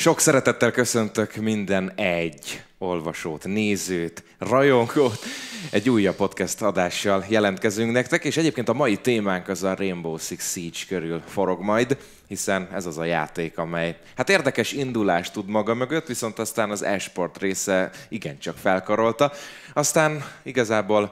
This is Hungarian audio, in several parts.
Sok szeretettel köszöntök minden egy olvasót, nézőt, rajongót. Egy újabb podcast adással jelentkezünk nektek, és egyébként a mai témánk az a Rainbow Six Siege körül forog majd, hiszen ez az a játék, amely hát érdekes indulást tud maga mögött, viszont aztán az esport része igencsak felkarolta. Aztán igazából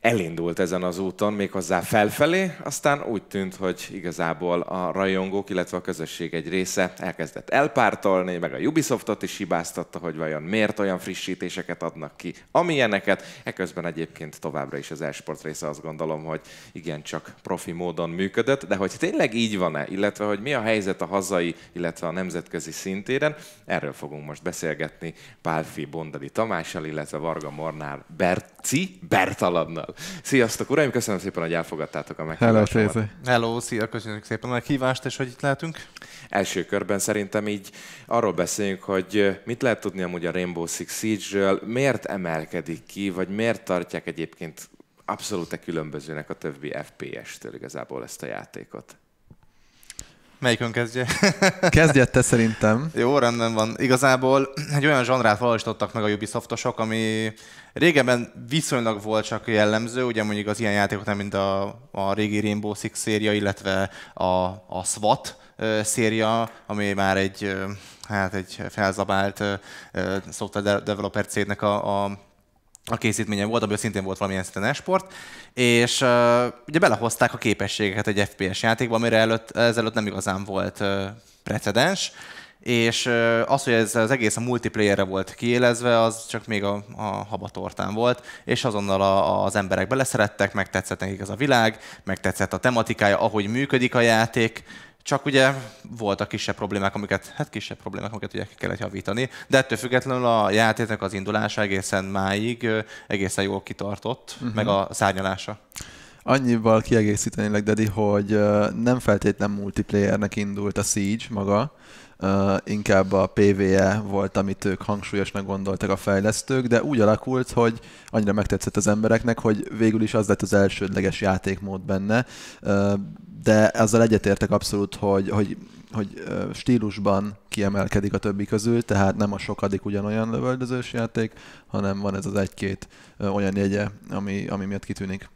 elindult ezen az úton, méghozzá felfelé, aztán úgy tűnt, hogy igazából a rajongók, illetve a közösség egy része elkezdett elpártolni, meg a Ubisoftot is hibáztatta, hogy vajon miért olyan frissítéseket adnak ki, amilyeneket. Eközben egyébként továbbra is az e-sport része azt gondolom, hogy csak profi módon működött, de hogy tényleg így van-e, illetve hogy mi a helyzet a hazai, illetve a nemzetközi szintéren, erről fogunk most beszélgetni Pálfi Bondali Tamással, illetve Varga Mornál Berci Bertaladna Sziasztok, uraim, köszönöm szépen, hogy elfogadtátok a meghívást. Hello, Hello, szia, köszönjük szépen a meghívást, és hogy itt lehetünk. Első körben szerintem így arról beszéljünk, hogy mit lehet tudni amúgy a Rainbow Six Siege-ről, miért emelkedik ki, vagy miért tartják egyébként abszolút -e különbözőnek a többi FPS-től igazából ezt a játékot? Melyikön kezdje? Kezdjed te szerintem. Jó, rendben van. Igazából egy olyan zsandrát valósítottak meg a Ubisoftosok, ami régebben viszonylag volt csak jellemző, ugye mondjuk az ilyen játékok nem, mint a, a régi Rainbow Six széria, illetve a, a SWAT széria, ami már egy, hát egy felzabált software developer cégnek a, a a készítménye volt, abban szintén volt valamilyen szinten esport, és uh, ugye belehozták a képességeket egy FPS játékba, amire előtt, ezelőtt nem igazán volt uh, precedens, és uh, az, hogy ez az egész a multiplayerre volt kiélezve, az csak még a, a habatortán volt, és azonnal a, az emberek beleszerettek, meg tetszett nekik ez a világ, meg tetszett a tematikája, ahogy működik a játék, csak ugye voltak kisebb problémák, amiket, hát kisebb problémák, amiket ugye kellett javítani, de ettől függetlenül a játéknak az indulása egészen máig egészen jól kitartott, uh-huh. meg a szárnyalása. Annyival kiegészítenélek, Dedi, hogy nem feltétlen multiplayernek indult a Siege maga, uh, inkább a PVE volt, amit ők hangsúlyosnak gondoltak a fejlesztők, de úgy alakult, hogy annyira megtetszett az embereknek, hogy végül is az lett az elsődleges játékmód benne, uh, de azzal egyetértek abszolút, hogy, hogy hogy stílusban kiemelkedik a többi közül, tehát nem a sokadik ugyanolyan lövöldözős játék, hanem van ez az egy-két olyan jegye, ami, ami miatt kitűnik.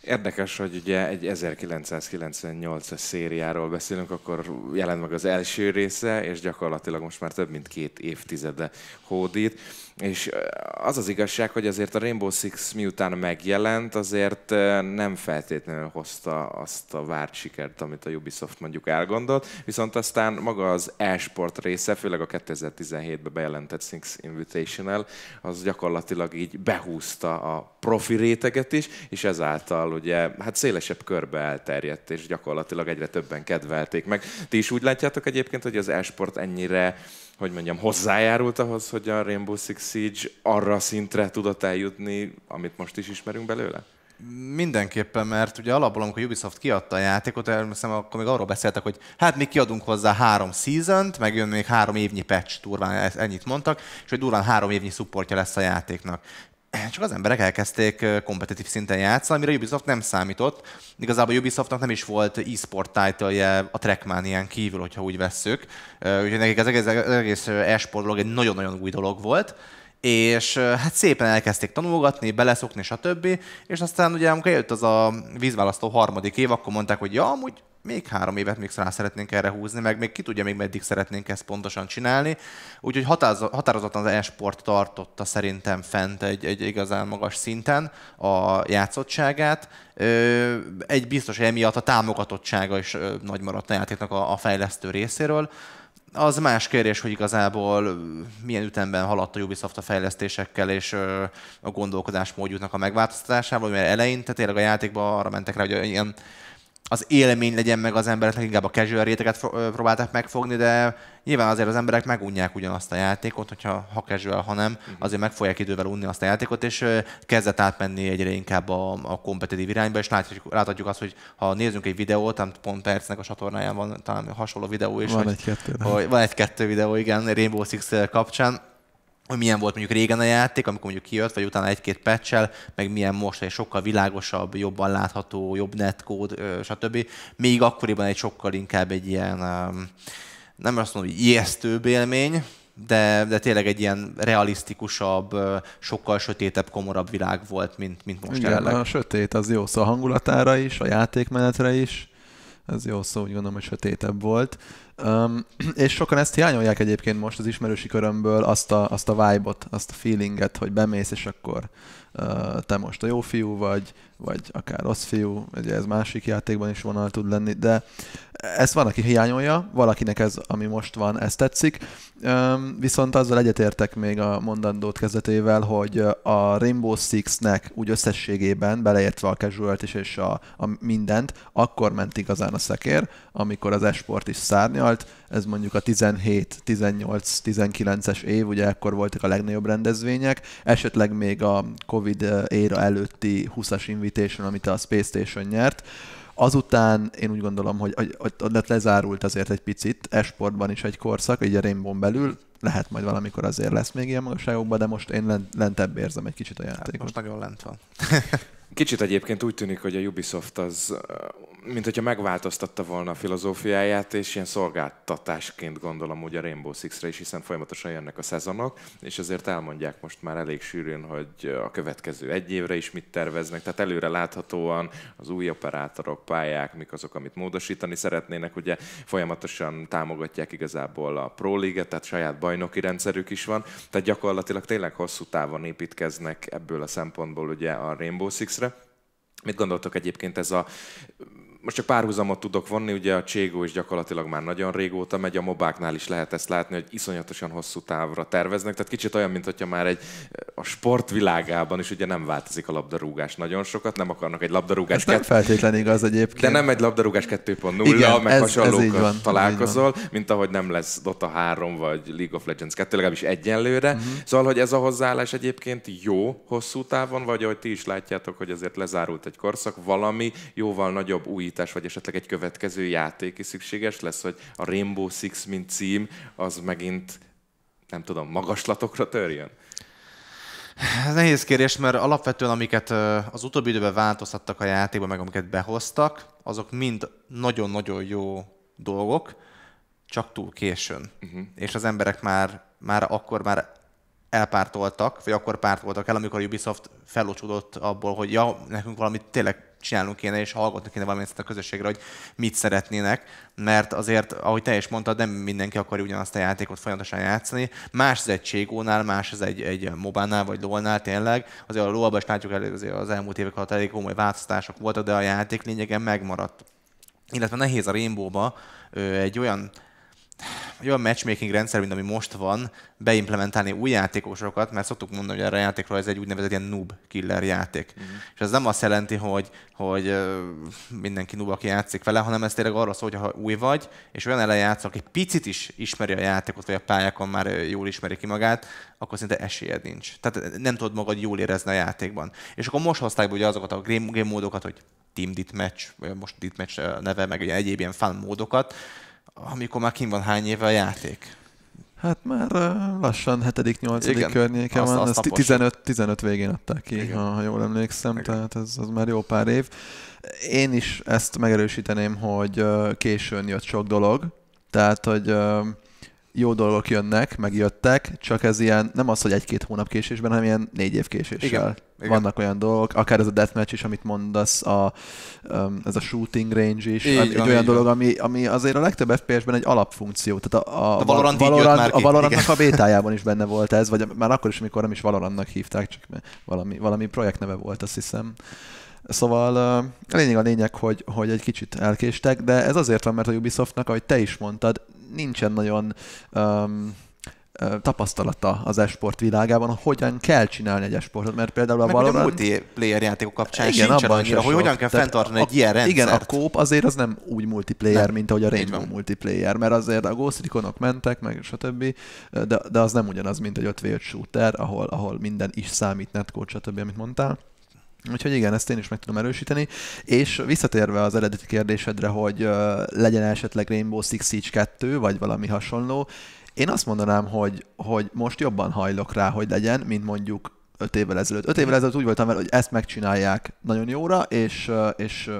Érdekes, hogy ugye egy 1998-as szériáról beszélünk, akkor jelent meg az első része, és gyakorlatilag most már több mint két évtizede hódít. És az az igazság, hogy azért a Rainbow Six miután megjelent, azért nem feltétlenül hozta azt a várt sikert, amit a Ubisoft mondjuk elgondolt, viszont aztán maga az e-sport része, főleg a 2017-ben bejelentett Six Invitational, az gyakorlatilag így behúzta a profi réteget is, és ezáltal ugye hát szélesebb körbe elterjedt, és gyakorlatilag egyre többen kedvelték meg. Ti is úgy látjátok egyébként, hogy az e-sport ennyire hogy mondjam, hozzájárult ahhoz, hogy a Rainbow Six Siege arra a szintre tudott eljutni, amit most is ismerünk belőle? Mindenképpen, mert ugye alapból, amikor Ubisoft kiadta a játékot, hiszem, akkor még arról beszéltek, hogy hát mi kiadunk hozzá három season-t, meg jön még három évnyi patch, durván e- ennyit mondtak, és hogy durván három évnyi supportja lesz a játéknak. csak az emberek elkezdték kompetitív szinten játszani, amire Ubisoft nem számított. Igazából Ubisoftnak nem is volt e-sport title a Trackmanian kívül, hogyha úgy vesszük. Úgyhogy nekik az egész, az egész e-sport dolog egy nagyon-nagyon új dolog volt és hát szépen elkezdték tanulgatni, beleszokni, stb. És aztán ugye, amikor jött az a vízválasztó harmadik év, akkor mondták, hogy ja, amúgy még három évet még rá szeretnénk erre húzni, meg még ki tudja még meddig szeretnénk ezt pontosan csinálni. Úgyhogy határozottan az e-sport tartotta szerintem fent egy, egy igazán magas szinten a játszottságát. Egy biztos, hogy emiatt a támogatottsága is nagy maradt a játéknak a, a fejlesztő részéről. Az más kérdés, hogy igazából milyen ütemben haladt a Ubisoft a fejlesztésekkel és a gondolkodás módjuknak a megváltoztatásával, mert eleinte tényleg a játékban arra mentek rá, hogy ilyen az élmény legyen meg az embereknek, inkább a casual réteget próbálták megfogni, de nyilván azért az emberek megunják ugyanazt a játékot, hogyha ha casual, ha nem, mhm. azért meg fogják idővel unni azt a játékot, és kezdett átmenni egyre inkább a, a kompetitív irányba, és láthatjuk, láthatjuk azt, hogy ha nézzünk egy videót, pont Percnek a csatornáján van talán hasonló videó is. Van egy-kettő. Van egy-kettő videó, igen, Rainbow Six kapcsán hogy milyen volt mondjuk régen a játék, amikor mondjuk kijött, vagy utána egy-két patch meg milyen most, egy sokkal világosabb, jobban látható, jobb netkód, stb. Még akkoriban egy sokkal inkább egy ilyen, nem azt mondom, hogy ijesztőbb élmény, de, de tényleg egy ilyen realisztikusabb, sokkal sötétebb, komorabb világ volt, mint, mint most Igen, jelenleg. a sötét az jó szó a hangulatára is, a játékmenetre is, ez jó szó, úgy gondolom, hogy sötétebb volt. Um, és sokan ezt hiányolják egyébként most az ismerősi körömből azt a, azt a vibe-ot, azt a feelinget, hogy bemész, és akkor te most a jó fiú vagy, vagy akár rossz fiú, ugye ez másik játékban is vonal tud lenni, de ezt van, aki hiányolja, valakinek ez, ami most van, ez tetszik. Viszont azzal egyetértek még a mondandót kezdetével, hogy a Rainbow Six-nek úgy összességében, beleértve a casual is és a, a mindent, akkor ment igazán a szekér, amikor az esport is szárnyalt, ez mondjuk a 17, 18, 19-es év, ugye ekkor voltak a legnagyobb rendezvények, esetleg még a Covid eh, éra előtti 20-as Invitation, amit a Space Station nyert, Azután én úgy gondolom, hogy, hogy, hogy lezárult azért egy picit, esportban is egy korszak, így a rainbow belül, lehet majd valamikor azért lesz még ilyen magasságokban, de most én lent, lentebb érzem egy kicsit a hát játékot. Hát most nagyon lent van. Kicsit egyébként úgy tűnik, hogy a Ubisoft az, mint hogyha megváltoztatta volna a filozófiáját, és ilyen szolgáltatásként gondolom úgy a Rainbow Six-re is, hiszen folyamatosan jönnek a szezonok, és azért elmondják most már elég sűrűn, hogy a következő egy évre is mit terveznek, tehát előre láthatóan az új operátorok, pályák, mik azok, amit módosítani szeretnének, ugye folyamatosan támogatják igazából a Pro league tehát saját bajnoki rendszerük is van, tehát gyakorlatilag tényleg hosszú távon építkeznek ebből a szempontból ugye a Rainbow Six egészre. Mit gondoltok egyébként ez a most csak párhuzamot tudok vonni, ugye a Cségó is gyakorlatilag már nagyon régóta megy, a mobáknál is lehet ezt látni, hogy iszonyatosan hosszú távra terveznek, tehát kicsit olyan, mint hogyha már egy a sportvilágában is ugye nem változik a labdarúgás nagyon sokat, nem akarnak egy labdarúgás... Ez kett... nem feltétlen igaz egyébként. De nem egy labdarúgás 2.0, nulla, meg ez, hasonlókkal ez találkozol, van. mint ahogy nem lesz Dota 3 vagy League of Legends 2, legalábbis egyenlőre. Uh-huh. Szóval, hogy ez a hozzáállás egyébként jó hosszú távon, vagy ahogy ti is látjátok, hogy azért lezárult egy korszak, valami jóval nagyobb új újítás, vagy esetleg egy következő játék is szükséges lesz, hogy a Rainbow Six, mint cím, az megint, nem tudom, magaslatokra törjön? Ez hát nehéz kérdés, mert alapvetően amiket az utóbbi időben változtattak a játékba, meg amiket behoztak, azok mind nagyon-nagyon jó dolgok, csak túl későn. Uh-huh. És az emberek már, már akkor már elpártoltak, vagy akkor pártoltak el, amikor a Ubisoft felocsúdott abból, hogy ja, nekünk valami tényleg csinálnunk kéne, és hallgatni kéne valamit ezt a közösségre, hogy mit szeretnének, mert azért, ahogy te is mondtad, nem mindenki akarja ugyanazt a játékot folyamatosan játszani. Más az egy Cségónál, más az egy, egy Mobánál vagy Lolnál tényleg. Azért a Lolban is látjuk elég azért az elmúlt évek alatt elég komoly változtatások voltak, de a játék lényegen megmaradt. Illetve nehéz a Rainbow-ba egy olyan egy olyan matchmaking rendszer, mint ami most van, beimplementálni új játékosokat, mert szoktuk mondani, hogy erre a játékra ez egy úgynevezett ilyen noob killer játék. Mm. És ez nem azt jelenti, hogy, hogy mindenki noob, aki játszik vele, hanem ez tényleg arra szól, hogy ha új vagy, és olyan elejátsz, aki picit is ismeri a játékot, vagy a pályákon már jól ismeri ki magát, akkor szinte esélyed nincs. Tehát nem tudod magad jól érezni a játékban. És akkor most hozták be ugye azokat a game, game módokat, hogy Team vagy most match neve, meg egyéb ilyen fan módokat, amikor már kim van hány éve a játék? Hát már lassan 7.-8. környéken azt, van, azt ezt 15, 15 végén adták ki, Igen. ha jól emlékszem, Igen. tehát ez az már jó pár év. Én is ezt megerősíteném, hogy későn jött sok dolog, tehát hogy jó dolgok jönnek, megjöttek, csak ez ilyen, nem az, hogy egy-két hónap késésben, hanem ilyen négy év késéssel. Igen, igen. Vannak olyan dolgok, akár ez a deathmatch is, amit mondasz, a, um, ez a shooting range is, így, egy van, olyan dolog, ami, ami azért a legtöbb FPS-ben egy alapfunkció. Tehát a, a, a Valorant, Valorant már a Valorantnak igen. a bétájában is benne volt ez, vagy már akkor is, amikor nem is Valorantnak hívták, csak valami, valami projektneve volt, azt hiszem. Szóval a lényeg a lényeg, hogy, hogy egy kicsit elkéstek, de ez azért van, mert a Ubisoftnak, ahogy te is mondtad, nincsen nagyon um, tapasztalata az esport világában, hogyan kell csinálni egy esportot, mert például a Meg a multiplayer játékok kapcsán igen, abban annyira, hogy hogyan kell fenntartani a, egy ilyen rendszert. Igen, a kóp azért az nem úgy multiplayer, nem. mint ahogy a Rainbow multiplayer, mert azért a Ghost Reconok mentek, meg stb., de, de az nem ugyanaz, mint egy 5 shooter, ahol, ahol minden is számít, netcode, stb., amit mondtál. Úgyhogy igen, ezt én is meg tudom erősíteni. És visszatérve az eredeti kérdésedre, hogy uh, legyen esetleg Rainbow Six Siege 2, vagy valami hasonló, én azt mondanám, hogy, hogy most jobban hajlok rá, hogy legyen, mint mondjuk 5 évvel ezelőtt. 5 évvel ezelőtt úgy voltam vele, hogy ezt megcsinálják nagyon jóra, és, és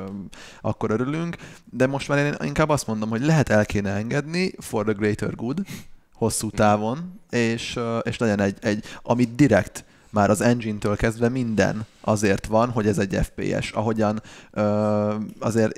akkor örülünk, de most már én inkább azt mondom, hogy lehet el kéne engedni for the greater good, hosszú távon, és, és legyen egy, egy ami direkt már az engine-től kezdve minden azért van, hogy ez egy FPS. Ahogyan ö, azért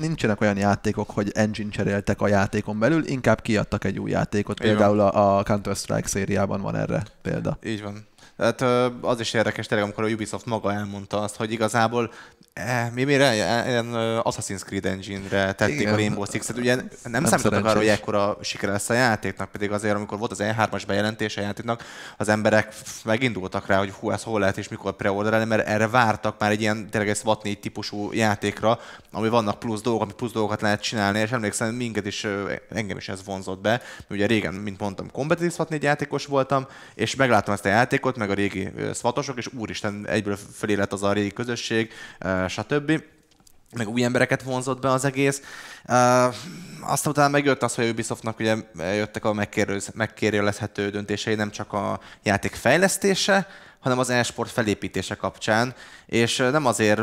nincsenek olyan játékok, hogy engine cseréltek a játékon belül, inkább kiadtak egy új játékot. Például a, a Counter-Strike szériában van erre példa. Így van. Hát az is érdekes tényleg, amikor a Ubisoft maga elmondta azt, hogy igazából eh, mi mire ilyen Assassin's Creed Engine-re tették Igen. a Rainbow Six-et. Ugye nem, nem számítottak arra, hogy ekkora siker lesz a játéknak, pedig azért, amikor volt az E3-as bejelentés a játéknak, az emberek megindultak rá, hogy hú, ez hol lehet és mikor preorderelni, mert erre vártak már egy ilyen tényleg egy SWAT 4 típusú játékra, ami vannak plusz dolgok, ami plusz dolgokat lehet csinálni, és emlékszem, minket is, engem is ez vonzott be. Ugye régen, mint mondtam, kompetitív SWAT 4 játékos voltam, és megláttam ezt a játékot, meg meg a régi szvatosok, és úristen, egyből fölé lett az a régi közösség, stb meg új embereket vonzott be az egész. aztán utána megjött az, hogy a Ubisoftnak ugye jöttek a megkérdőjelezhető döntései, nem csak a játék fejlesztése, hanem az e-sport felépítése kapcsán, és nem azért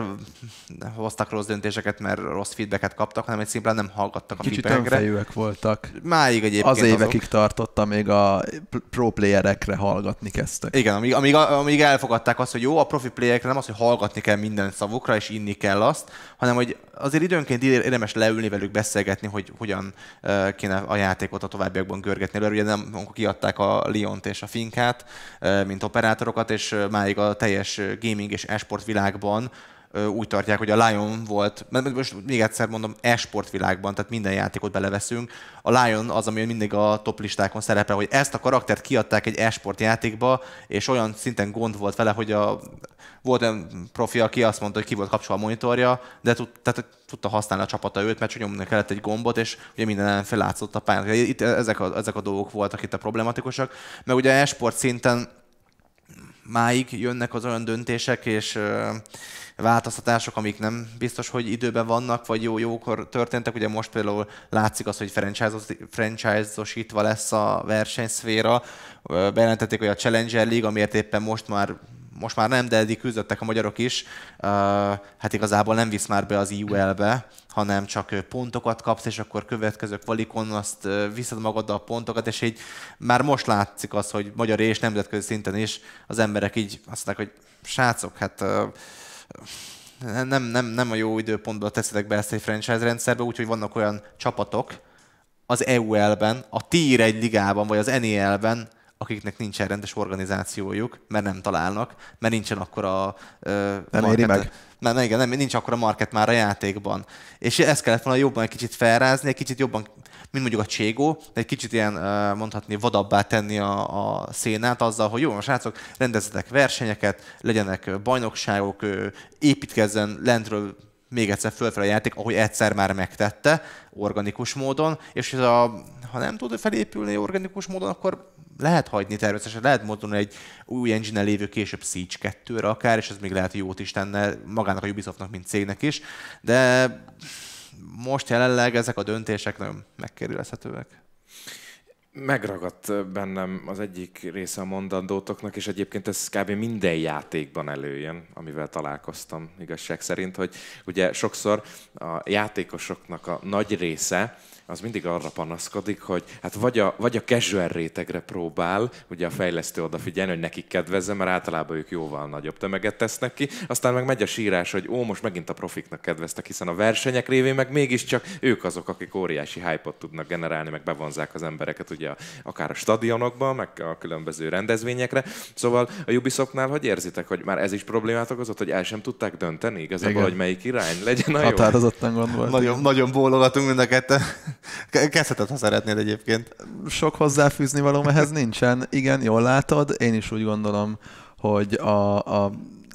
hoztak rossz döntéseket, mert rossz feedbacket kaptak, hanem egy szimplán nem hallgattak Kicsit a Kicsit önfejűek voltak. Máig egyébként Az évekig azok. tartotta, még a pro playerekre hallgatni kezdtek. Igen, amíg, amíg, amíg elfogadták azt, hogy jó, a profi playerekre nem az, hogy hallgatni kell minden szavukra, és inni kell azt, hanem hogy azért időnként érdemes leülni velük beszélgetni, hogy hogyan kéne a játékot a továbbiakban görgetni. Mert ugye nem, kiadták a Liont és a Finkát, mint operátorokat, és és máig a teljes gaming és esport világban úgy tartják, hogy a Lion volt, mert most még egyszer mondom, esport világban, tehát minden játékot beleveszünk. A Lion az, ami mindig a top listákon szerepel, hogy ezt a karaktert kiadták egy esport játékba, és olyan szinten gond volt vele, hogy a, volt olyan profi, aki azt mondta, hogy ki volt kapcsolva a monitorja, de tud, tehát tudta használni a csapata őt, mert nyomni kellett egy gombot, és ugye minden ellenfél látszott a pályán. Itt ezek a, ezek a dolgok voltak itt a problematikusak, mert ugye esport szinten máig jönnek az olyan döntések és változtatások, amik nem biztos, hogy időben vannak, vagy jó jókor történtek. Ugye most például látszik az, hogy franchise-osítva lesz a versenyszféra. Bejelentették, hogy a Challenger League, amiért éppen most már most már nem, de eddig küzdöttek a magyarok is, hát igazából nem visz már be az IUL-be, hanem csak pontokat kapsz, és akkor következő kvalikon azt viszed magaddal a pontokat, és így már most látszik az, hogy magyar és nemzetközi szinten is az emberek így azt mondják, hogy srácok, hát nem, nem, nem a jó időpontban teszitek be ezt egy franchise rendszerbe, úgyhogy vannak olyan csapatok az EUL-ben, a Tier 1 ligában, vagy az NEL-ben, akiknek nincsen rendes organizációjuk, mert nem találnak, mert nincsen a ö, nem market, meg. Nem, igen, nem, nincs akkor a market már a játékban. És ezt kellett volna jobban egy kicsit felrázni, egy kicsit jobban, mint mondjuk a Cségó, de egy kicsit ilyen mondhatni vadabbá tenni a, a szénát azzal, hogy jó, most srácok, rendezzetek versenyeket, legyenek bajnokságok, építkezzen lentről még egyszer fölfelé a játék, ahogy egyszer már megtette organikus módon, és ez a, ha nem tud felépülni organikus módon, akkor lehet hagyni természetesen, lehet mondani egy új engine lévő később Siege 2-re akár, és ez még lehet jót is tenne magának a Ubisoftnak, mint cégnek is, de most jelenleg ezek a döntések nagyon megkerülhetőek megragadt bennem az egyik része a mondandótoknak, és egyébként ez kb. minden játékban előjön, amivel találkoztam igazság szerint, hogy ugye sokszor a játékosoknak a nagy része az mindig arra panaszkodik, hogy hát vagy a, vagy a casual rétegre próbál, ugye a fejlesztő odafigyelni, hogy nekik kedvezze, mert általában ők jóval nagyobb tömeget tesznek ki, aztán meg megy a sírás, hogy ó, most megint a profiknak kedveztek, hiszen a versenyek révén meg mégiscsak ők azok, akik óriási hype tudnak generálni, meg bevonzák az embereket, ugye akár a stadionokba, meg a különböző rendezvényekre. Szóval a Ubisoftnál hogy érzitek, hogy már ez is problémát okozott, hogy el sem tudták dönteni igazából, Igen. hogy melyik irány legyen a jó? Határozottan gondolom. Nagyon, nagyon bólogatunk mind a ketten. Kezdheted, ha szeretnéd egyébként. Sok hozzáfűzni való, ehhez nincsen. Igen, jól látod. Én is úgy gondolom, hogy a, a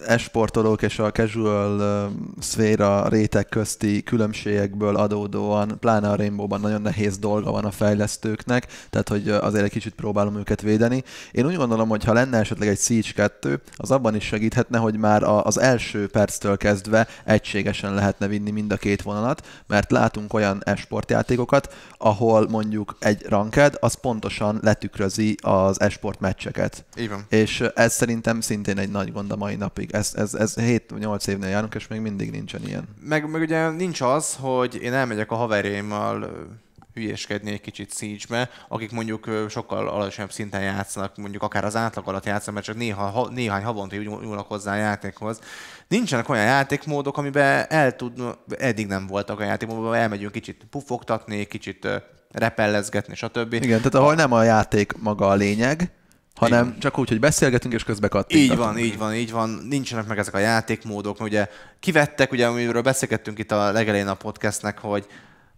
esportolók és a casual szféra réteg közti különbségekből adódóan, pláne a Rainbow-ban nagyon nehéz dolga van a fejlesztőknek, tehát hogy azért egy kicsit próbálom őket védeni. Én úgy gondolom, hogy ha lenne esetleg egy Siege 2, az abban is segíthetne, hogy már az első perctől kezdve egységesen lehetne vinni mind a két vonalat, mert látunk olyan esportjátékokat, ahol mondjuk egy ranked, az pontosan letükrözi az esport meccseket. Így van. És ez szerintem szintén egy nagy gond a mai napig mindig. Ez, ez, ez 7-8 évnél járunk, és még mindig nincsen ilyen. Meg, meg ugye nincs az, hogy én elmegyek a haverémmal hülyeskedni egy kicsit siege akik mondjuk sokkal alacsonyabb szinten játszanak, mondjuk akár az átlag alatt játszanak, mert csak néha, ha, néhány havonta nyúlnak hozzá a játékhoz. Nincsenek olyan játékmódok, amiben el tud, eddig nem voltak a játékmódok, elmegyünk kicsit pufogtatni, kicsit repellezgetni, stb. Igen, tehát ahol nem a játék maga a lényeg, hanem Igen. csak úgy, hogy beszélgetünk és közben kattintunk. Így van, így van, így van. Nincsenek meg ezek a játékmódok. Ugye kivettek, ugye amiről beszélgettünk itt a legelején a podcastnek, hogy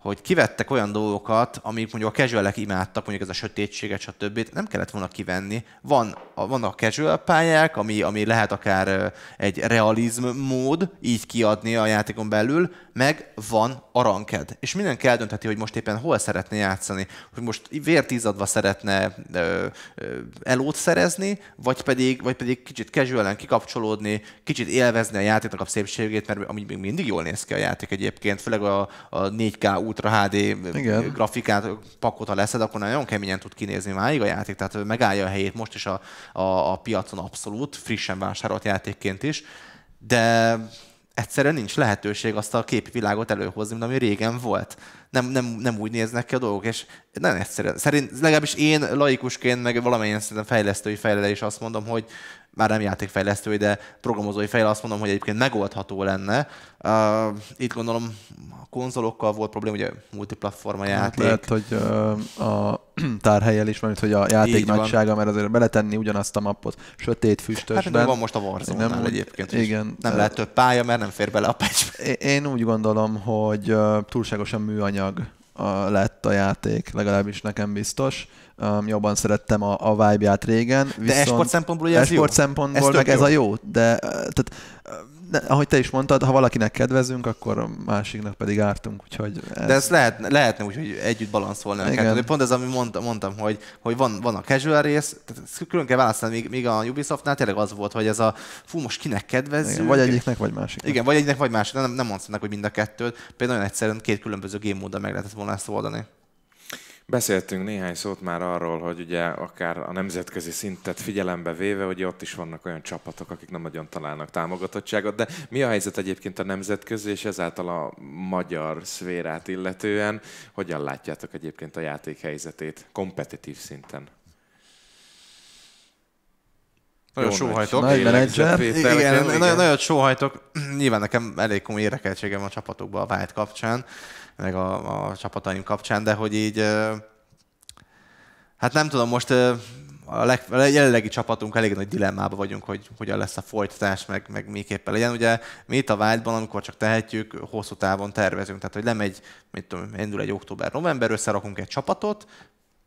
hogy kivettek olyan dolgokat, amik mondjuk a casualek imádtak, mondjuk ez a sötétséget, stb. Nem kellett volna kivenni. Van, a, vannak casual pályák, ami, ami lehet akár egy realizm mód így kiadni a játékon belül, meg van a ranked. És mindenki eldöntheti, hogy most éppen hol szeretné játszani. Hogy most vértízadva szeretne ö, ö, elót szerezni, vagy pedig, vagy pedig kicsit casual kikapcsolódni, kicsit élvezni a játéknak a szépségét, mert ami még mindig jól néz ki a játék egyébként, főleg a, a 4K Ultra HD Igen. grafikát, pakot, ha leszed, akkor nagyon keményen tud kinézni máig a játék, tehát megállja a helyét most is a, a, a piacon abszolút, frissen vásárolt játékként is, de egyszerűen nincs lehetőség azt a képvilágot előhozni, ami régen volt nem, nem, nem úgy néznek ki a dolgok, és nem egyszerűen. Szerint, legalábbis én laikusként, meg valamennyien szerintem fejlesztői fejlele is azt mondom, hogy már nem játékfejlesztői, de programozói fejle azt mondom, hogy egyébként megoldható lenne. Uh, itt gondolom a konzolokkal volt probléma, ugye multiplatforma hát játék. Hát lehet, hogy uh, a tárhelyel is, mert hogy a játék nagysága, mert azért beletenni ugyanazt a mappot sötét füstösben. Hát van most a warzone nem úgy, egyébként igen, Nem lehet több pálya, mert nem fér bele a patch. Én úgy gondolom, hogy uh, túlságosan műanyag anyag a, lett a játék, legalábbis nekem biztos um, jobban szerettem a, a vibe-ját régen. Viszont de esport szempontból ugye ez esport jó. szempontból ez meg jó. ez a jó, de tehát, ne, ahogy te is mondtad, ha valakinek kedvezünk, akkor a másiknak pedig ártunk, úgyhogy... Ez... De ez lehet, lehetne úgy, hogy együtt balanszolni hát, Pont ez, amit mondta, mondtam hogy, hogy van, van a casual rész, tehát külön kell választani, még, míg, a Ubisoftnál tényleg az volt, hogy ez a fú, most kinek kedvez. Vagy egyiknek, vagy másiknak. Igen, vagy egyiknek, vagy másiknak. Nem, nem mondsz hogy mind a kettőt. Például nagyon egyszerűen két különböző game módon meg lehetett volna ezt oldani. Beszéltünk néhány szót már arról, hogy ugye akár a nemzetközi szintet figyelembe véve, hogy ott is vannak olyan csapatok, akik nem nagyon találnak támogatottságot, de mi a helyzet egyébként a nemzetközi és ezáltal a magyar szférát illetően? Hogyan látjátok egyébként a játék helyzetét kompetitív szinten? Nagyon sóhajtok. Nagy menedzser. Igen, igen. Nagyon, sóhajtok. Nyilván nekem elég komoly érdekeltségem a csapatokba a Vált kapcsán meg a, a csapataim kapcsán, de hogy így, hát nem tudom, most a, leg, a jelenlegi csapatunk elég nagy dilemmában vagyunk, hogy hogyan lesz a folytatás, meg, meg miképpen legyen. Ugye mi itt a Wildban, amikor csak tehetjük, hosszú távon tervezünk, tehát hogy lemegy, mit tudom, indul egy október-november, összerakunk egy csapatot,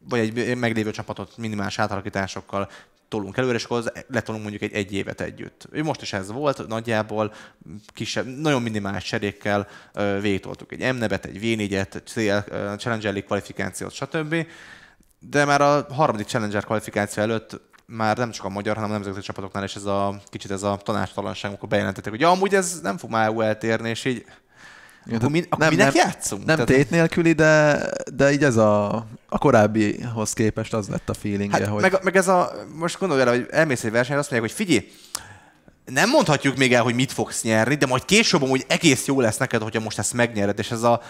vagy egy meglévő csapatot minimális átalakításokkal tolunk előre, és akkor az letolunk mondjuk egy, egy évet együtt. Most is ez volt, nagyjából kisebb, nagyon minimális cserékkel végtoltuk egy m egy V4-et, Challenger League kvalifikációt, stb. De már a harmadik Challenger kvalifikáció előtt már nem csak a magyar, hanem a nemzetközi csapatoknál is ez a kicsit ez a tanástalanság, amikor bejelentettek, hogy ja, amúgy ez nem fog már eltérni, és így Ja, akkor, mi, akkor nem, minek nem, játszunk? Nem tehát... tét nélküli, de, de így ez a, a korábbihoz képest az lett a feelingje. Hát, hogy... meg, meg, ez a, most gondolj el, hogy elmész egy versenyre, azt mondják, hogy figyelj, nem mondhatjuk még el, hogy mit fogsz nyerni, de majd később úgy egész jó lesz neked, hogyha most ezt megnyered, és ez a,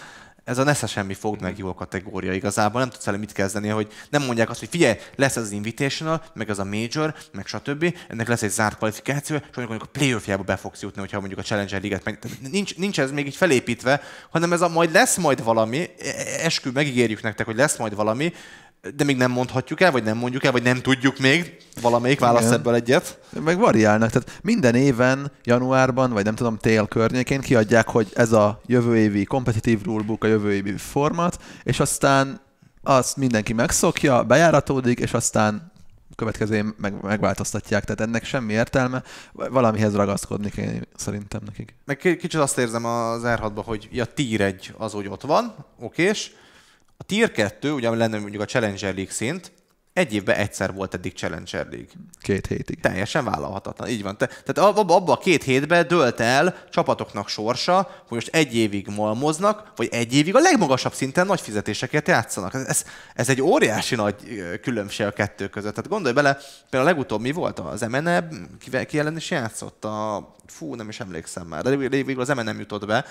ez a nesze semmi fogd meg jó kategória igazából, nem tudsz el mit kezdeni, hogy nem mondják azt, hogy figyelj, lesz ez az Invitational, meg ez a Major, meg stb. Ennek lesz egy zárt kvalifikáció, és mondjuk, a a playoffjába be fogsz jutni, hogyha mondjuk a Challenger Liget meg... Nincs, nincs ez még így felépítve, hanem ez a majd lesz majd valami, e- e- eskü megígérjük nektek, hogy lesz majd valami, de még nem mondhatjuk el, vagy nem mondjuk el, vagy nem tudjuk még, valamelyik választ ebből egyet. Meg variálnak, tehát minden éven, januárban, vagy nem tudom, tél környékén kiadják, hogy ez a jövő évi kompetitív rulebook, a jövő évi format, és aztán azt mindenki megszokja, bejáratódik, és aztán következő meg, megváltoztatják, tehát ennek semmi értelme, valamihez ragaszkodni kell szerintem nekik. Meg kicsit azt érzem az r hogy a tír egy az hogy ott van, okés, a Tier 2, ugye lenne mondjuk a Challenger League szint, egy évben egyszer volt eddig Challenger League. Két hétig. Teljesen vállalhatatlan, így van. Te, tehát abba, abba a két hétben dölt el csapatoknak sorsa, hogy most egy évig malmoznak, vagy egy évig a legmagasabb szinten nagy fizetésekért játszanak. Ez, ez egy óriási nagy különbség a kettő között. Tehát gondolj bele, például a legutóbb mi volt az MNE, ki, ki ellen is játszott a... Fú, nem is emlékszem már, de végül az MNE nem jutott be.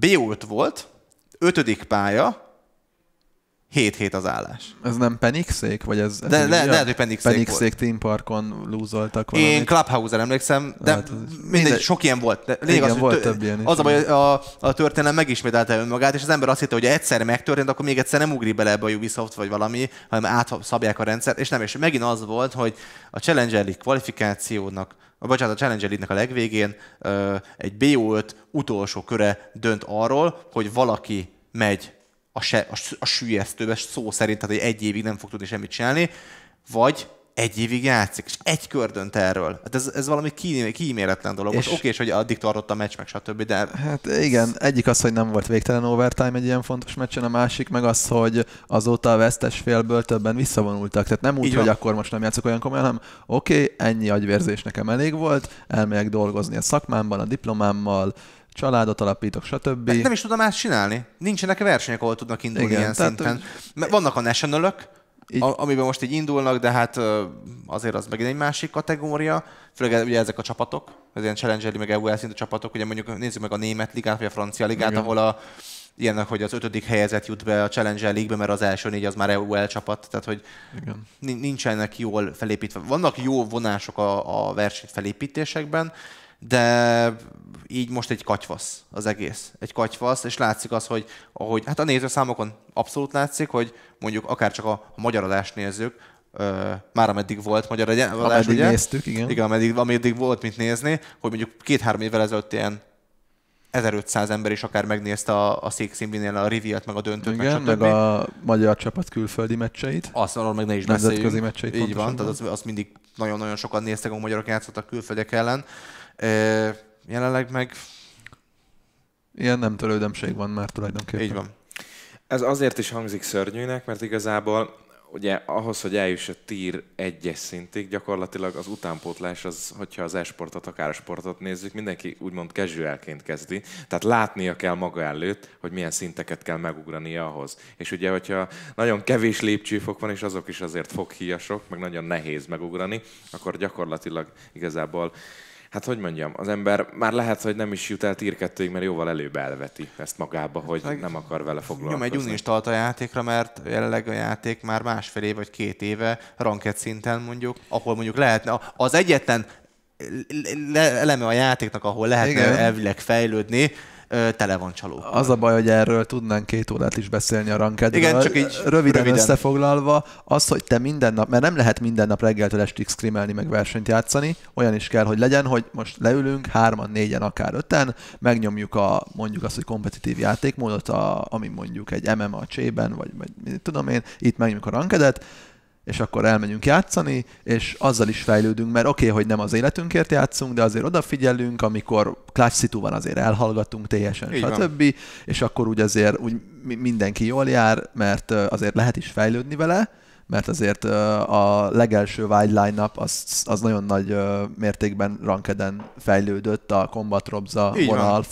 B5 volt, ötödik pálya, 7 hét az állás. Ez nem penixék? Vagy ez, ez de, le, lehet, hogy Penixék Panikszék Parkon lúzoltak valamit. Én clubhouse emlékszem, de hát, mindegy, mindegy, sok ilyen volt. De lényeg igen, az, volt több ilyen Az a baj, a, a történelem megismételte önmagát, és az ember azt hitte, hogy egyszer megtörtént, akkor még egyszer nem ugri bele ebbe a Ubisoft vagy valami, hanem átszabják a rendszert, és nem. És megint az volt, hogy a Challenger League kvalifikációnak bocsánat, a Challenger League-nek a legvégén egy BO5 utolsó köre dönt arról, hogy valaki megy a, se, a, a sűjesztőbe szó szerint, tehát hogy egy évig nem fog tudni semmit csinálni, vagy egy évig játszik, és egy kör dönt erről. Hát ez, ez valami kíméletlen dolog. És... Most és hogy addig tartott a meccs, meg stb. De... Hát igen, egyik az, hogy nem volt végtelen overtime egy ilyen fontos meccsen, a másik meg az, hogy azóta a vesztes félből többen visszavonultak. Tehát nem úgy, Így hogy van. akkor most nem játszok olyan komolyan, hanem oké, ennyi agyvérzés nekem elég volt, elmegyek dolgozni a szakmámban, a diplomámmal, családot alapítok, stb. Hát nem is tudom más csinálni. Nincsenek versenyek, ahol tudnak indulni Igen, ilyen tehát, szinten. Mert vannak a national így... amiben most így indulnak, de hát azért az megint egy másik kategória, főleg ugye ezek a csapatok, az ilyen Challenger meg EU szintű csapatok, ugye mondjuk nézzük meg a német ligát, vagy a francia ligát, Igen. ahol a, ilyenek, hogy az ötödik helyezett jut be a Challenger League-be, mert az első négy az már EU csapat, tehát hogy Igen. nincsenek jól felépítve. Vannak jó vonások a, a verseny felépítésekben, de így most egy katyvasz az egész. Egy katyvasz, és látszik az, hogy ahogy, hát a nézőszámokon abszolút látszik, hogy mondjuk akár csak a magyar adást nézők, ö, már ameddig volt magyar adás, ameddig ugye? néztük, igen. Igen, ameddig, ameddig volt mit nézni, hogy mondjuk két-három évvel ezelőtt ilyen 1500 ember is akár megnézte a, a székszínvinél a riviat, meg a döntőt, Igen, meg, meg a magyar csapat külföldi meccseit. Azt arról meg ne is beszéljünk. Nemzetközi meccseit. Így van, tehát azt, az mindig nagyon-nagyon sokan néztek, a magyarok játszottak külföldiek ellen. Jelenleg meg... Ilyen nem törődömség van már tulajdonképpen. Így van. Ez azért is hangzik szörnyűnek, mert igazából ugye ahhoz, hogy eljuss a tír egyes szintig, gyakorlatilag az utánpótlás, az, hogyha az esportot, akár a sportot nézzük, mindenki úgymond casualként kezdi. Tehát látnia kell maga előtt, hogy milyen szinteket kell megugrania ahhoz. És ugye, hogyha nagyon kevés lépcsőfok van, és azok is azért foghíjasok, meg nagyon nehéz megugrani, akkor gyakorlatilag igazából hát hogy mondjam, az ember már lehet, hogy nem is jut el tier 2 mert jóval előbb elveti ezt magába, hogy hát Meg nem akar vele foglalkozni. Nyom egy uninstallt a játékra, mert jelenleg a játék már másfél év vagy két éve ranket szinten mondjuk, ahol mondjuk lehetne, az egyetlen eleme a játéknak, ahol lehetne Igen. elvileg fejlődni, tele van csaló. Az a baj, hogy erről tudnánk két órát is beszélni a rankedről. Igen, csak így röviden, röviden, összefoglalva, az, hogy te minden nap, mert nem lehet minden nap reggeltől estig skrimelni, meg versenyt játszani, olyan is kell, hogy legyen, hogy most leülünk hárman, négyen, akár öten, megnyomjuk a, mondjuk azt, hogy kompetitív játékmódot, a, ami mondjuk egy mma csében, vagy, vagy tudom én, itt megnyomjuk a rankedet, és akkor elmegyünk játszani, és azzal is fejlődünk, mert oké, okay, hogy nem az életünkért játszunk, de azért odafigyelünk, amikor klasszitú van, azért elhallgatunk teljesen, stb. És akkor úgy azért úgy mindenki jól jár, mert azért lehet is fejlődni vele, mert azért a legelső Wildline nap az, az nagyon nagy mértékben rankeden fejlődött, a Combat Robza, Így vonal,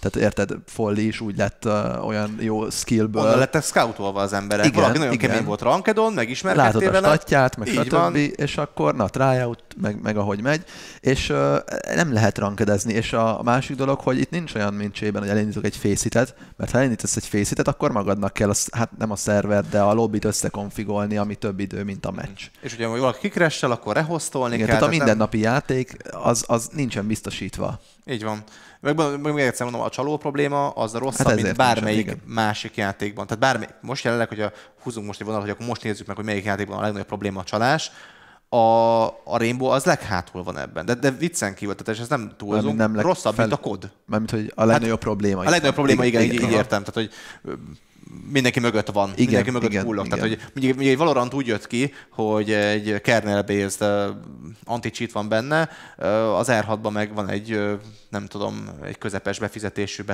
tehát érted, Folly is úgy lett olyan jó skillből. Onnan lettek scoutolva az emberek, igen, valaki nagyon igen. kemény volt rankedon, megismerkedtél Látod a statját, meg stb. És akkor, na, tryout, meg, meg ahogy megy, és uh, nem lehet rankedezni. És a, a másik dolog, hogy itt nincs olyan mincsében, hogy elindítok egy fészitet, mert ha elindítasz egy fészitet, akkor magadnak kell, az, hát nem a szerver, de a lobbit összekonfigolni, ami több idő, mint a meccs. És ugye, ha valaki kikressel, akkor rehoztolni kell. Tehát a mindennapi nem... játék, az, az nincsen biztosítva. Így van. Meg, meg még egyszer mondom, a csaló probléma az rosszabb, hát mint bármelyik nincsen, másik játékban. Tehát bármely, most jelenleg, hogy a, húzunk most egy vonalat, hogy akkor most nézzük meg, hogy melyik játékban a legnagyobb probléma a csalás, a, a Rainbow az leghátul van ebben. De, de viccen kívül, tehát és ez nem túlzunk, nem, nem rosszabb, fel, mint a kod. Mert hogy a legnagyobb hát, probléma. A legnagyobb probléma, igen, igen, igen így értem. Tehát, hogy mindenki mögött van, igen, mindenki mögött igen, hullok. Igen. Tehát, hogy mondjuk, mondjuk egy Valorant úgy jött ki, hogy egy kernel-based anti-cheat van benne, az R6-ban meg van egy, nem tudom, egy közepes befizetésű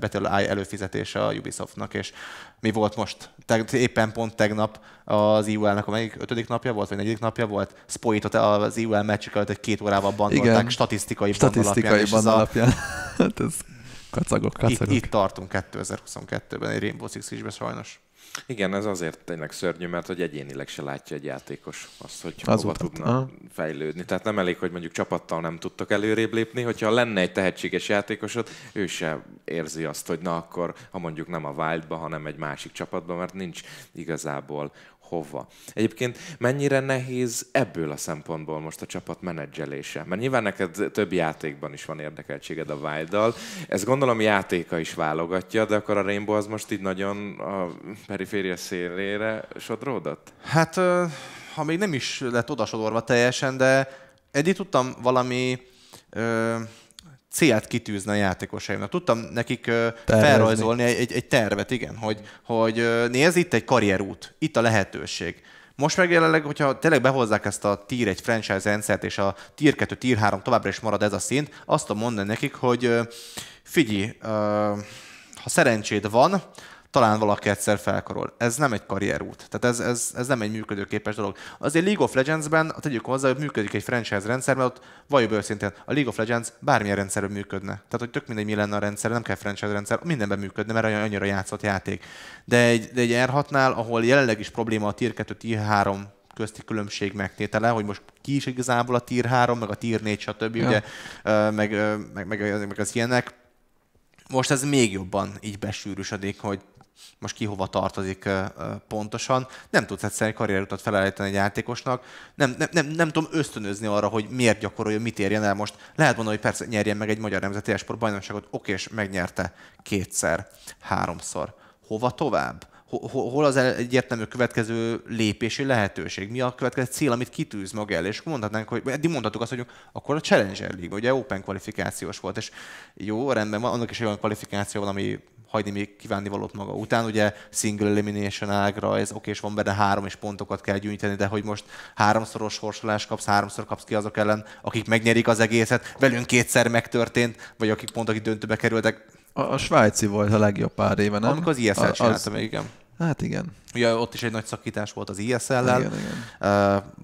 Battle Eye előfizetése a Ubisoftnak, és mi volt most? éppen pont tegnap az IUL-nak a melyik ötödik napja volt, vagy negyedik napja volt, spoilított az IUL meccsük előtt egy két órával bandolták, statisztikai, statisztikai bandolapján. alapján. alapján. hát ez Kacagok, kacagok. Itt, itt tartunk 2022-ben egy Rainbow Six is sajnos. Igen, ez azért tényleg szörnyű, mert hogy egyénileg se látja egy játékos azt, hogy az hova tudna aha. fejlődni. Tehát nem elég, hogy mondjuk csapattal nem tudtak előrébb lépni, hogyha lenne egy tehetséges játékosod, ő se érzi azt, hogy na akkor, ha mondjuk nem a Wildba, hanem egy másik csapatba, mert nincs igazából hova. Egyébként mennyire nehéz ebből a szempontból most a csapat menedzselése? Mert nyilván neked több játékban is van érdekeltséged a Wilddal. Ez Ezt gondolom játéka is válogatja, de akkor a Rainbow az most így nagyon a periféria szélére sodródott? Hát, ha még nem is lett odasodorva teljesen, de eddig tudtam valami célt kitűzni a játékosaimnak. Tudtam nekik Tervezni. felrajzolni egy, egy tervet, igen, hogy, hogy nézd, itt egy karrierút, itt a lehetőség. Most meg jelenleg, hogyha tényleg behozzák ezt a tier egy franchise rendszert, és a tier 2, tier 3 továbbra is marad ez a szint, azt tudom mondani nekik, hogy figyelj, ha szerencséd van, talán valaki egyszer felkarol. Ez nem egy karrierút, tehát ez, ez, ez nem egy működőképes dolog. Azért League of Legends-ben, tegyük hozzá, hogy működik egy franchise rendszer, mert ott valójában őszintén, a League of Legends bármilyen rendszerben működne. Tehát, hogy tök mindegy, mi lenne a rendszer, nem kell franchise rendszer, mindenben működne, mert olyan annyira játszott játék. De egy, de egy R6-nál, ahol jelenleg is probléma a tier 2, tier 3 közti különbség megtétele, hogy most ki is igazából a tier 3, meg a tier 4, stb. Ja. Ugye, meg, meg, meg, meg az ilyenek. Most ez még jobban így besűrűsödik, hogy most ki hova tartozik pontosan. Nem tudsz egyszerűen karrierutat felállítani egy játékosnak. Nem, nem, nem, nem tudom ösztönözni arra, hogy miért gyakorolja, mit érjen el most. Lehet mondani, hogy persze nyerjen meg egy magyar nemzeti esport bajnokságot, oké, és megnyerte kétszer, háromszor. Hova tovább? hol az egyértelmű következő lépési lehetőség, mi a következő cél, amit kitűz maga el, és mondhatnánk, hogy eddig mondhattuk azt, hogy akkor a Challenger League, ugye Open kvalifikációs volt, és jó, rendben van, annak is olyan kvalifikáció van, ami hagyni még kívánni valót maga után. Ugye single elimination ágra ez oké, és van benne három, és pontokat kell gyűjteni, de hogy most háromszoros sorsolás kapsz, háromszor kapsz ki azok ellen, akik megnyerik az egészet, velünk kétszer megtörtént, vagy akik pont akik döntőbe kerültek. A, a svájci volt a legjobb pár éve, nem? Amikor az ISZ-et csináltam, igen. Hát igen. Ugye ott is egy nagy szakítás volt az ISL-lel.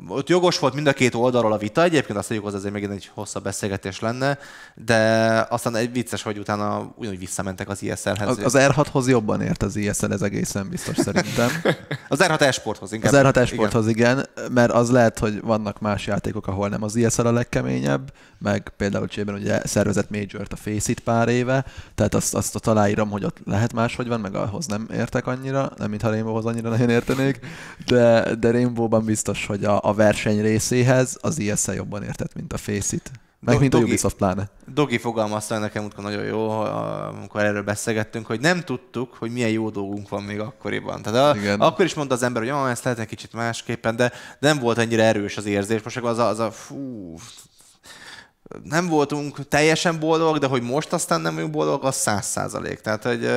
Uh, ott jogos volt mind a két oldalról a vita, egyébként azt mondjuk, az azért megint egy hosszabb beszélgetés lenne, de aztán egy vicces, hogy utána ugyanúgy visszamentek az ISL-hez. Az, az R6-hoz jobban ért az ISL, ez egészen biztos szerintem. az R6 esporthoz inkább. Az R6 esporthoz, igen. igen, mert az lehet, hogy vannak más játékok, ahol nem az ISL a legkeményebb, meg például Csében ugye szervezett major a face It pár éve, tehát azt, azt aláírom, hogy ott lehet máshogy van, meg ahhoz nem értek annyira, nem mintha Rainbowhoz annyira annyira nagyon értenék, de, de Rainbow-ban biztos, hogy a, a verseny részéhez az ISL jobban értett, mint a Faceit. Meg Do- mint Dogi, a Ubisoft pláne. Dogi fogalmazta nekem utána nagyon jó, amikor erről beszélgettünk, hogy nem tudtuk, hogy milyen jó dolgunk van még akkoriban. Tehát a, akkor is mondta az ember, hogy ah, ezt lehetne kicsit másképpen, de nem volt annyira erős az érzés. Most az a, az a fú, nem voltunk teljesen boldog, de hogy most aztán nem vagyunk boldog, az száz százalék. Tehát, hogy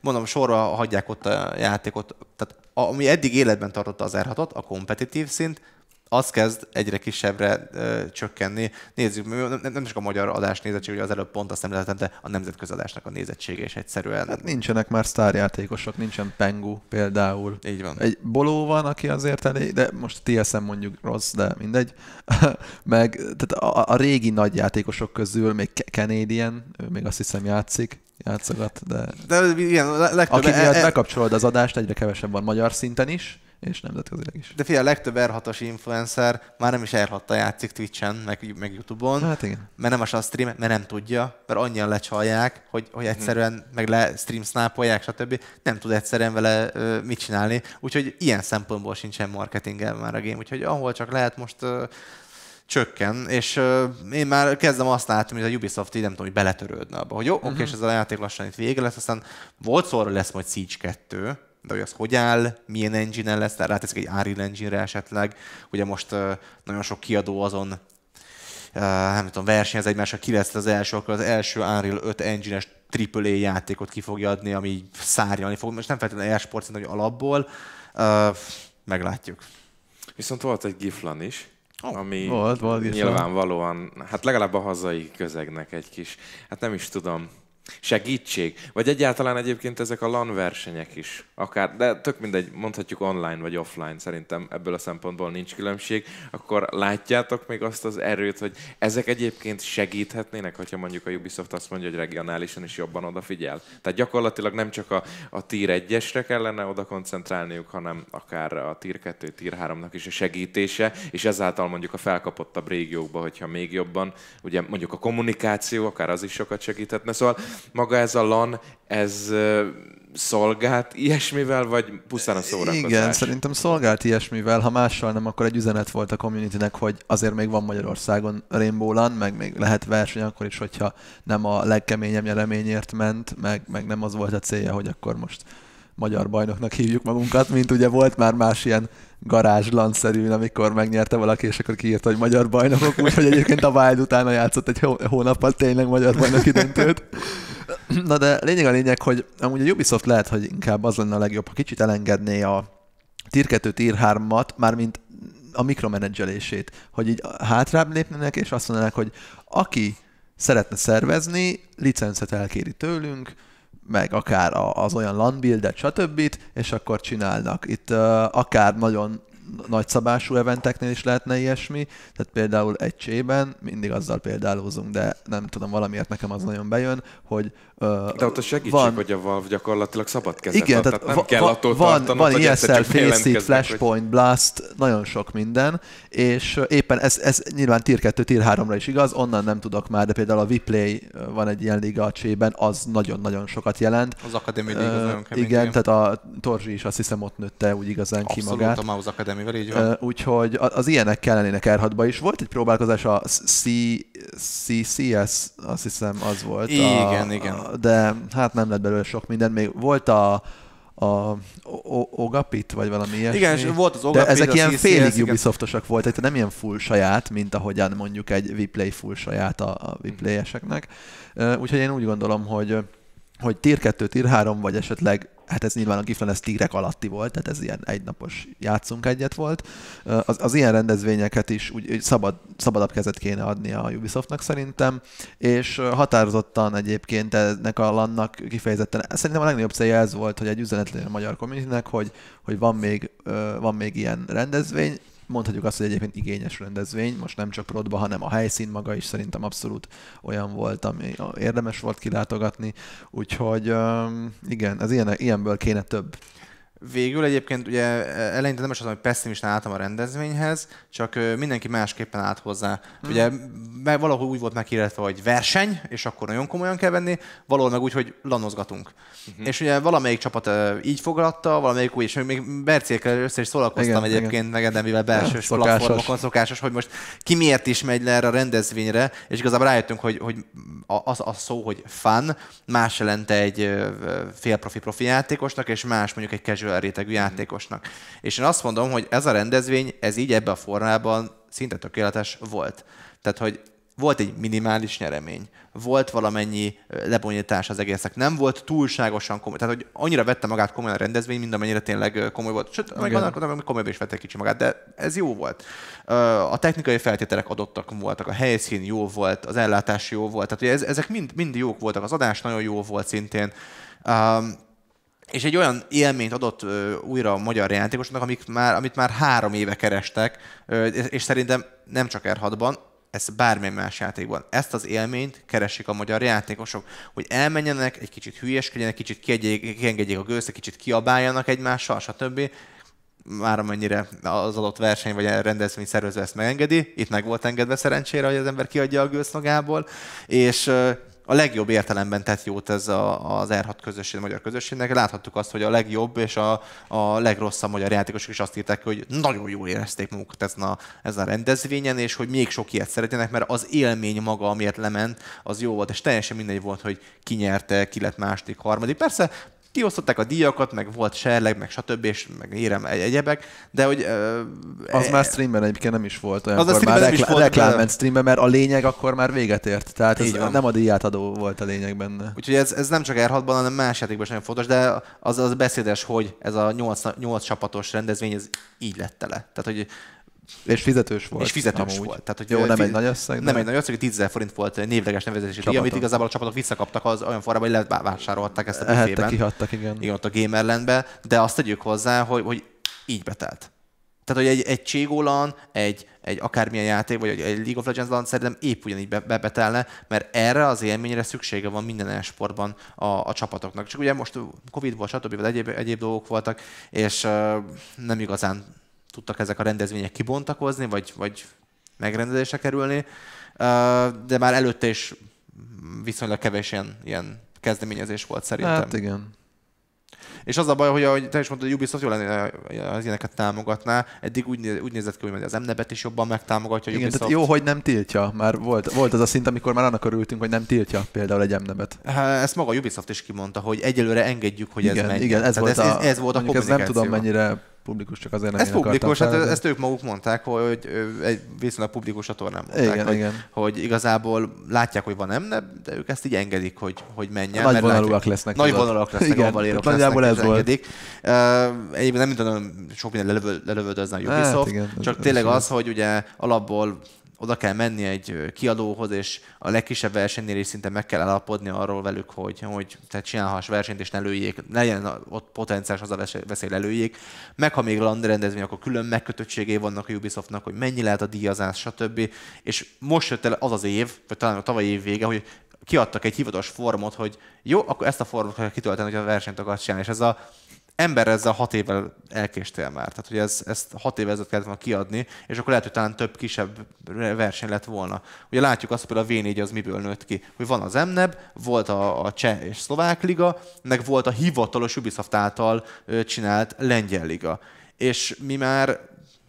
mondom, sorra hagyják ott a játékot. Tehát ami eddig életben tartotta az r a kompetitív szint, az kezd egyre kisebbre ö, csökkenni. Nézzük, nem, nem csak a magyar adás nézettség, ugye az előbb pont azt lehetett, de a nemzetközi adásnak a nézettsége is egyszerűen. Hát nincsenek már sztárjátékosok, nincsen Pengu például. Így van. Egy Boló van, aki azért elég, de most TSM mondjuk rossz, de mindegy. Meg tehát a, a régi nagy játékosok közül még Canadian, ő még azt hiszem játszik játszogat, de... De igen, legtöbb... Aki miatt e- e- bekapcsolod az adást, egyre kevesebb van magyar szinten is, és nemzetközileg is. De figyelj, a legtöbb r influencer már nem is r játszik Twitch-en, meg, meg YouTube-on, hát igen. mert nem a stream, mert nem tudja, mert annyian lecsalják, hogy, hogy egyszerűen hmm. meg le stream snapolják, stb. Nem tud egyszerűen vele ö, mit csinálni, úgyhogy ilyen szempontból sincsen marketinggel már a game, úgyhogy ahol csak lehet most ö, csökken, és uh, én már kezdem azt látni, hogy a Ubisoft így nem tudom, hogy beletörődne abba, hogy jó, uh-huh. oké, mhm. és ez a játék lassan itt vége lesz, aztán volt szóra lesz majd Siege 2, de hogy az hogy áll, milyen engine lesz, ráteszik egy Unreal engine esetleg. Ugye most nagyon sok kiadó azon nem tudom, az egymással, ki lesz az első, akkor az első Unreal 5 engine-es AAA játékot ki fogja adni, ami szárnyalni fog. Most nem feltétlenül e-sport szint, hogy alapból. Uh, meglátjuk. Viszont volt egy Giflan is, oh, ami volt, volt nyilvánvalóan, hát legalább a hazai közegnek egy kis, hát nem is tudom, segítség. Vagy egyáltalán egyébként ezek a LAN versenyek is, akár, de tök mindegy, mondhatjuk online vagy offline, szerintem ebből a szempontból nincs különbség, akkor látjátok még azt az erőt, hogy ezek egyébként segíthetnének, hogyha mondjuk a Ubisoft azt mondja, hogy regionálisan is jobban odafigyel. Tehát gyakorlatilag nem csak a, a tier 1-esre kellene oda koncentrálniuk, hanem akár a tier 2, tier 3-nak is a segítése, és ezáltal mondjuk a felkapottabb régiókba, hogyha még jobban, ugye mondjuk a kommunikáció, akár az is sokat segíthetne. Szóval maga ez a LAN, ez szolgált ilyesmivel, vagy pusztán a szórakozás? Igen, szerintem szolgált ilyesmivel, ha mással nem, akkor egy üzenet volt a communitynek, hogy azért még van Magyarországon Rainbow Lan, meg még lehet verseny akkor is, hogyha nem a legkeményebb nyereményért ment, meg, meg nem az volt a célja, hogy akkor most magyar bajnoknak hívjuk magunkat, mint ugye volt már más ilyen garázslandszerűn, amikor megnyerte valaki, és akkor kiírta, hogy magyar bajnokok, úgyhogy egyébként a Wild utána játszott egy hónappal tényleg magyar bajnoki döntőt. Na de lényeg a lényeg, hogy amúgy a Ubisoft lehet, hogy inkább az lenne a legjobb, ha kicsit elengedné a Tier 2 Tier 3-at, mármint a mikromenedzselését, hogy így hátrább lépnének, és azt mondanák, hogy aki szeretne szervezni, licencet elkéri tőlünk, meg akár az olyan landbuildet, stb. és akkor csinálnak. Itt uh, akár nagyon nagyszabású eventeknél is lehetne ilyesmi, tehát például egy csében mindig azzal példálózunk, de nem tudom, valamiért nekem az nagyon bejön, hogy uh, De ott a segítség, van, hogy a Valve gyakorlatilag szabad kezet Igen, ad, tehát, nem va- kell attól van, tartanod, van, hogy ESL, Faceit, Flashpoint, hogy... Blast, nagyon sok minden, és éppen ez, ez nyilván Tier 2, Tier 3-ra is igaz, onnan nem tudok már, de például a Viplay van egy ilyen liga a csében, az nagyon-nagyon sokat jelent. Az akadémia uh, nagyon kemény. Igen, tehát a Torzsi is azt hiszem ott nőtte úgy igazán Abszolút, ki magát valamivel, így van. Úgyhogy az ilyenek kellenének r is. Volt egy próbálkozás a CCS, azt hiszem az volt. Igen, a, igen. A, de hát nem lett belőle sok minden. Még volt a, a Ogapit, vagy valami ilyesmi. Igen, és volt az Ogapit, De ezek ilyen CCS, félig Ubisoftosak voltak, tehát nem ilyen full saját, mint ahogyan mondjuk egy Viplay full saját a, a Viplay-eseknek. Úgyhogy én úgy gondolom, hogy hogy tier 2, tier 3, vagy esetleg hát ez nyilván a Giflen ez tírek alatti volt, tehát ez ilyen egynapos játszunk egyet volt. Az, az ilyen rendezvényeket is úgy, úgy szabad, szabadabb kezet kéne adni a Ubisoftnak szerintem, és határozottan egyébként ennek a lannak kifejezetten, szerintem a legnagyobb célja ez volt, hogy egy üzenet legyen a magyar communitynek, hogy, hogy van, még, van még ilyen rendezvény, mondhatjuk azt, hogy egyébként igényes rendezvény, most nem csak Prodba, hanem a helyszín maga is szerintem abszolút olyan volt, ami érdemes volt kilátogatni, úgyhogy igen, az ilyen, ilyenből kéne több. Végül egyébként ugye e, eleinte nem is az, hogy pessimistán álltam a rendezvényhez, csak mindenki másképpen állt hozzá. Mm. Ugye meg valahol úgy volt megírva, hogy verseny, és akkor nagyon komolyan kell venni, valahol meg úgy, hogy lanozgatunk. Mm-hmm. És ugye valamelyik csapat így fogadta, valamelyik úgy, és még Bercékkel össze is szólalkoztam igen, egyébként, igen. meg mivel belső platformokon szokásos, hogy most ki miért is megy le erre a rendezvényre, és igazából rájöttünk, hogy, hogy az a szó, hogy fun, más jelente egy félprofi profi játékosnak, és más mondjuk egy casual rétegű játékosnak. És én azt mondom, hogy ez a rendezvény, ez így ebben a formában szinte tökéletes volt. Tehát, hogy volt egy minimális nyeremény, volt valamennyi lebonyítás az egésznek, nem volt túlságosan komoly. Tehát, hogy annyira vette magát komolyan a rendezvény, mint amennyire tényleg komoly volt. Sőt, meg gondolkodom, hogy komolyabb is vette kicsi magát, de ez jó volt. A technikai feltételek adottak voltak, a helyszín jó volt, az ellátás jó volt. Tehát, hogy ez, ezek mind, mind jók voltak, az adás nagyon jó volt szintén. Um, és egy olyan élményt adott újra a magyar játékosnak, amik már, amit már három éve kerestek, és szerintem nem csak R6-ban, ez bármilyen más játékban. Ezt az élményt keresik a magyar játékosok, hogy elmenjenek, egy kicsit hülyeskedjenek, kicsit kiengedjék a gőzt, kicsit kiabáljanak egymással, stb. Már amennyire az adott verseny vagy rendezvény szervező ezt megengedi, itt meg volt engedve szerencsére, hogy az ember kiadja a gőzt magából, és a legjobb értelemben tett jót ez a, az R6 közösség, a magyar közösségnek. Láthattuk azt, hogy a legjobb és a, a legrosszabb magyar játékosok is azt írták, hogy nagyon jól érezték magukat ezen a, ezen a rendezvényen, és hogy még sok ilyet szeretnének, mert az élmény maga, amiért lement, az jó volt, és teljesen mindegy volt, hogy ki nyerte, ki lett második, harmadik. Persze kiosztották a díjakat, meg volt serleg, meg stb. és meg érem egy egyebek, de hogy... Uh, az e, már streamben egyébként nem is volt olyan, az már rekl- volt, reklám ment streamben, mert a lényeg akkor már véget ért, tehát ez nem a díját adó volt a lényeg benne. Úgyhogy ez, ez nem csak r ban hanem más játékban is nagyon fontos, de az, az beszédes, hogy ez a 8, 8 csapatos rendezvény, ez így lett tele. Tehát, hogy és fizetős volt. És fizetős amúgy. volt. Tehát, hogy Jó, nem egy nagy összeg. Nem egy nagy összeg, 10 000 forint volt névleges nevezési díj, amit igazából a csapatok visszakaptak az olyan forrában, hogy vásárolták ezt a büfében. kihattak, igen. Igen, ott a Gamerlandbe, de azt tegyük hozzá, hogy, hogy így betelt. Tehát, hogy egy, egy Cségolan, egy, egy akármilyen játék, vagy egy League of Legends-lan szerintem épp ugyanígy be, bebetelne, mert erre az élményre szüksége van minden esportban a, a csapatoknak. Csak ugye most Covid volt, stb. egyéb, egyéb dolgok voltak, és uh, nem igazán tudtak ezek a rendezvények kibontakozni, vagy, vagy megrendezésre kerülni, de már előtte is viszonylag kevés ilyen, ilyen kezdeményezés volt szerintem. Hát igen. És az a baj, hogy ahogy te is mondtad, a Ubisoft jól lenne, az ilyeneket támogatná. Eddig úgy, néz, úgy nézett ki, hogy az Mnebet is jobban megtámogatja. Igen, Ubisoft. tehát jó, hogy nem tiltja. Már volt, volt az a szint, amikor már annak örültünk, hogy nem tiltja például egy Mnebet. Ezt maga a Ubisoft is kimondta, hogy egyelőre engedjük, hogy igen, ez menjen. Igen, ez tehát volt, ez, a, ez, ez volt a kommunikáció. nem tudom mennyire publikus, csak azért nem Ez publikus, hát ezt ők maguk mondták, hogy hogy egy viszonylag publikus csatornán mondták, igen, hogy, igen. hogy igazából látják, hogy van nem, de ők ezt így engedik, hogy, hogy menjen. Nagy vonalúak lesznek. Nagy vonalúak lesznek, igen, avalérok nagyjából lesznek, ez volt. Engedik. Uh, egyébként nem tudom, sok minden lelövöldözne a Ubisoft, hát, igen, csak ez tényleg az, az, hogy ugye alapból oda kell menni egy kiadóhoz, és a legkisebb versenynél is szinte meg kell állapodni arról velük, hogy, hogy te csinálhass versenyt, és ne lőjék, ne legyen ott potenciális az a veszély, lelőjék. Meg ha még land rendezvény, akkor külön megkötöttségé vannak a Ubisoftnak, hogy mennyi lehet a díjazás, stb. És most jött el az az év, vagy talán a tavalyi év vége, hogy kiadtak egy hivatalos formot, hogy jó, akkor ezt a formot kell kitölteni, hogy a versenyt akarsz csinálni. És ez a ember ezzel hat évvel elkéstél már. Tehát, hogy ez, ezt hat évvel ezelőtt kellett volna kiadni, és akkor lehet, hogy talán több kisebb verseny lett volna. Ugye látjuk azt, hogy például a V4 az miből nőtt ki. Hogy van az MNEB, volt a, a Cseh és Szlovák liga, meg volt a hivatalos Ubisoft által csinált Lengyel liga. És mi már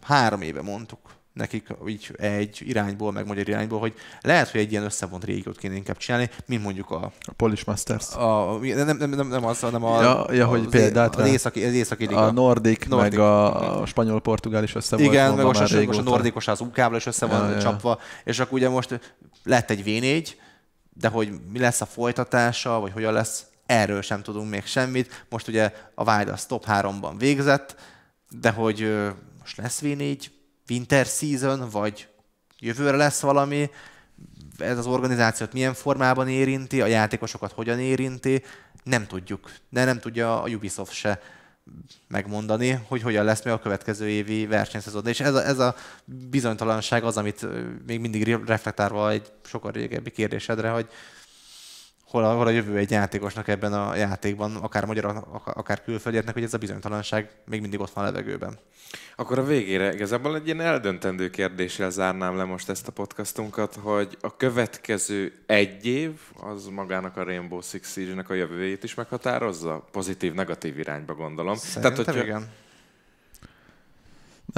három éve mondtuk, nekik így egy irányból, meg magyar irányból, hogy lehet, hogy egy ilyen összevont régiót kéne inkább csinálni, mint mondjuk a... A Polish Masters. A, nem, nem, nem, nem az, hanem a... Ja, ja hogy példát. Az, északi, az északi liga. A nordik, Nordic. meg a, a spanyol-portugál is össze Igen, volt, meg most, most, most a nordikos az uk is össze van ja, csapva, ja. és akkor ugye most lett egy V4, de hogy mi lesz a folytatása, vagy hogyan lesz, erről sem tudunk még semmit. Most ugye a Wild a Stop 3-ban végzett, de hogy most lesz V4, winter season, vagy jövőre lesz valami, ez az organizációt milyen formában érinti, a játékosokat hogyan érinti, nem tudjuk. De nem tudja a Ubisoft se megmondani, hogy hogyan lesz még a következő évi versenyszezon. És ez a, ez a bizonytalanság az, amit még mindig reflektálva egy sokkal régebbi kérdésedre, hogy hol a, hol a jövő egy játékosnak ebben a játékban, akár magyar, akár külföldieknek, hogy ez a bizonytalanság még mindig ott van a levegőben. Akkor a végére igazából egy ilyen eldöntendő kérdéssel zárnám le most ezt a podcastunkat, hogy a következő egy év az magának a Rainbow Six Siege-nek a jövőjét is meghatározza? Pozitív, negatív irányba gondolom. Szerintem Tehát, hogyha... igen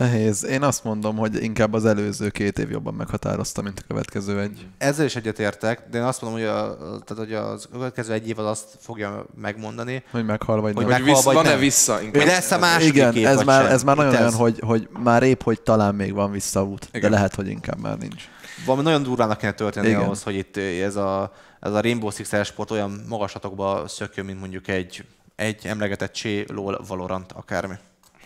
Nehéz. Én azt mondom, hogy inkább az előző két év jobban meghatározta, mint a következő egy. Ezzel is egyetértek, de én azt mondom, hogy a, tehát, hogy a következő egy évvel azt fogja megmondani. Hogy meghal vagy hogy nem. visz, vagy van-e vissza? Inkább. Hogy lesz a második Igen, év, ez már, ez már nagyon olyan, hogy, hogy már épp, hogy talán még van visszaút, de lehet, hogy inkább már nincs. Valami nagyon durvának kéne történni Igen. ahhoz, hogy itt eh, ez a, ez a Rainbow Six sport olyan magaslatokba szökjön, mint mondjuk egy, egy emlegetett C, LOL, Valorant, akármi.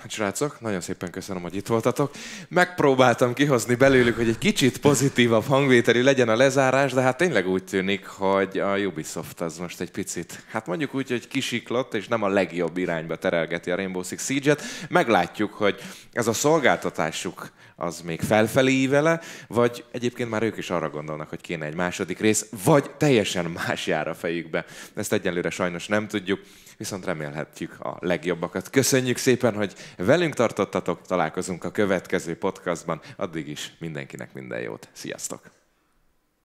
Hát srácok, nagyon szépen köszönöm, hogy itt voltatok. Megpróbáltam kihozni belőlük, hogy egy kicsit pozitívabb hangvételű legyen a lezárás, de hát tényleg úgy tűnik, hogy a Ubisoft az most egy picit, hát mondjuk úgy, hogy kisiklott, és nem a legjobb irányba terelgeti a Rainbow Six Siege-et. Meglátjuk, hogy ez a szolgáltatásuk az még felfelé ívele, vagy egyébként már ők is arra gondolnak, hogy kéne egy második rész, vagy teljesen más jár a fejükbe. Ezt egyelőre sajnos nem tudjuk viszont remélhetjük a legjobbakat. Köszönjük szépen, hogy velünk tartottatok, találkozunk a következő podcastban. Addig is mindenkinek minden jót. Sziasztok!